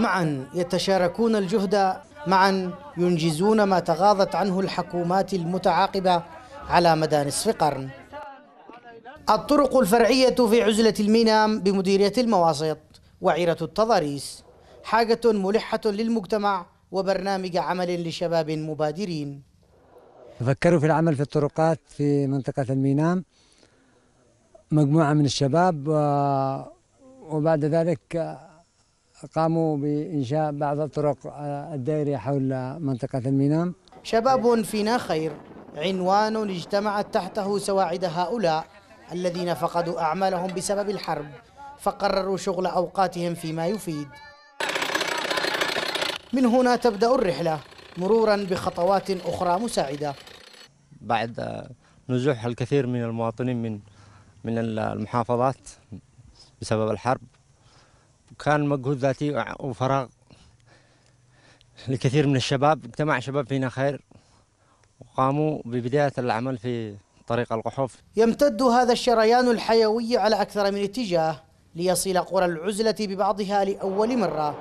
معا يتشاركون الجهد معا ينجزون ما تغاضت عنه الحكومات المتعاقبة على مدى نصف قرن الطرق الفرعية في عزلة المينام بمديرية المواسط وعيرة التضاريس حاجة ملحة للمجتمع وبرنامج عمل لشباب مبادرين فكروا في العمل في الطرقات في منطقة المينام مجموعة من الشباب و... آه، وبعد ذلك قاموا بإنشاء بعض الطرق الدائرية حول منطقة المينام شباب فينا خير عنوان اجتمعت تحته سواعد هؤلاء الذين فقدوا أعمالهم بسبب الحرب فقرروا شغل أوقاتهم فيما يفيد من هنا تبدأ الرحلة مرورا بخطوات أخرى مساعدة بعد نزوح الكثير من المواطنين من من المحافظات بسبب الحرب كان مجهود ذاتي وفراغ لكثير من الشباب اجتمع شباب فينا خير وقاموا ببداية العمل في طريق القحوف يمتد هذا الشريان الحيوي على أكثر من اتجاه ليصل قرى العزلة ببعضها لأول مرة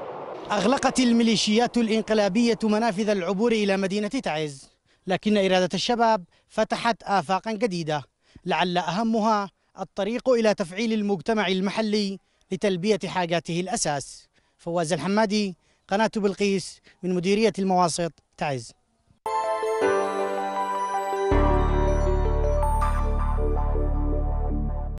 أغلقت الميليشيات الإنقلابية منافذ العبور إلى مدينة تعز لكن إرادة الشباب فتحت آفاقا جديدة لعل أهمها الطريق إلى تفعيل المجتمع المحلي لتلبية حاجاته الأساس فواز الحمادي قناة بلقيس من مديرية المواسط تعز